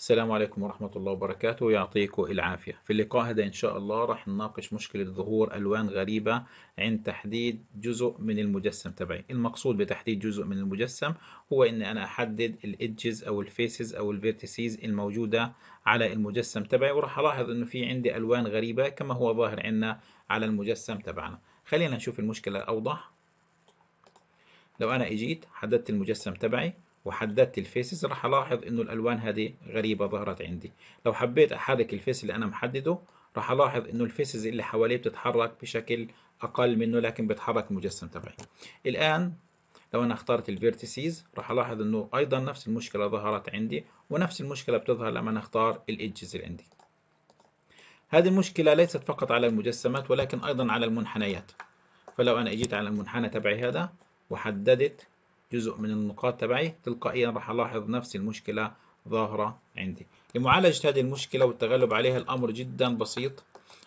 السلام عليكم ورحمة الله وبركاته يعطيكم العافية في اللقاء هذا إن شاء الله راح نناقش مشكلة ظهور ألوان غريبة عند تحديد جزء من المجسم تبعي المقصود بتحديد جزء من المجسم هو إن أنا أحدد الإدجز أو الفيسز أو الفيرتسيز الموجودة على المجسم تبعي وراح ألاحظ إنه في عندي ألوان غريبة كما هو ظاهر عندنا على المجسم تبعنا خلينا نشوف المشكلة أوضح لو أنا إجيت حددت المجسم تبعي وحددت الفيسز راح الاحظ انه الالوان هذه غريبه ظهرت عندي لو حبيت احرك الفيس اللي انا محدده راح الاحظ انه الفيسز اللي حواليه بتتحرك بشكل اقل منه لكن بتحرك المجسم تبعي الان لو انا اخترت الفيرتيسيز راح الاحظ انه ايضا نفس المشكله ظهرت عندي ونفس المشكله بتظهر لما انا اختار الايدجز اللي عندي هذه المشكله ليست فقط على المجسمات ولكن ايضا على المنحنيات فلو انا اجيت على المنحنى تبعي هذا وحددت جزء من النقاط تبعي تلقائيا راح ألاحظ نفس المشكلة ظاهرة عندي لمعالجة هذه المشكلة والتغلب عليها الأمر جدا بسيط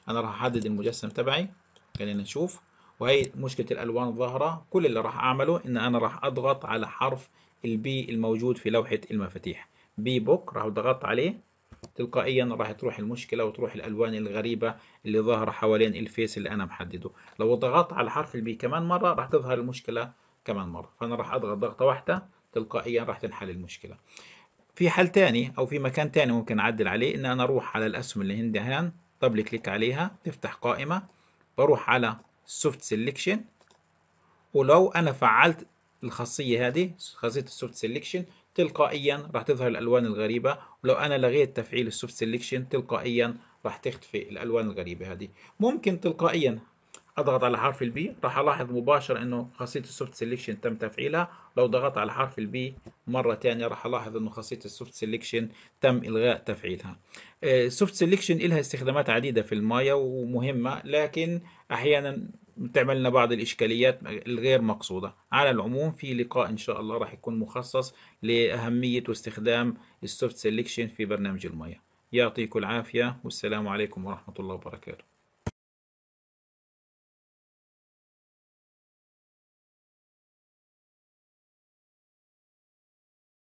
أنا راح أحدد المجسم تبعي خلينا نشوف وهي مشكلة الألوان الظاهرة كل اللي راح أعمله إن أنا راح أضغط على حرف البي الموجود في لوحة المفاتيح بي بوك راح ضغطت عليه تلقائيا راح تروح المشكلة وتروح الألوان الغريبة اللي ظاهرة حوالين الفيس اللي أنا محدده لو ضغطت على حرف البي كمان مرة راح تظهر المشكلة كمان مرة فأنا راح أضغط ضغطة واحدة تلقائيا راح تنحل المشكلة في حل تاني أو في مكان تاني ممكن أعدل عليه إن أنا أروح على الأسهم اللي هندي هان دبل كليك عليها تفتح قائمة بروح على السوفت سيلكشن ولو أنا فعلت الخاصية هذه خاصية السوفت سيلكشن تلقائيا راح تظهر الألوان الغريبة ولو أنا لغيت تفعيل السوفت سيلكشن تلقائيا راح تختفي الألوان الغريبة هذه ممكن تلقائيا اضغط على حرف البي راح الاحظ مباشرة انه خاصية السوفت سيلكشن تم تفعيلها لو ضغطت على حرف البي مرة ثانية راح الاحظ انه خاصية السوفت سيلكشن تم الغاء تفعيلها آه، السوفت سيلكشن لها استخدامات عديدة في المايا ومهمة لكن احيانا بتعمل لنا بعض الإشكاليات الغير مقصودة على العموم في لقاء إن شاء الله راح يكون مخصص لأهمية واستخدام السوفت سيلكشن في برنامج المايا يعطيكم العافية والسلام عليكم ورحمة الله وبركاته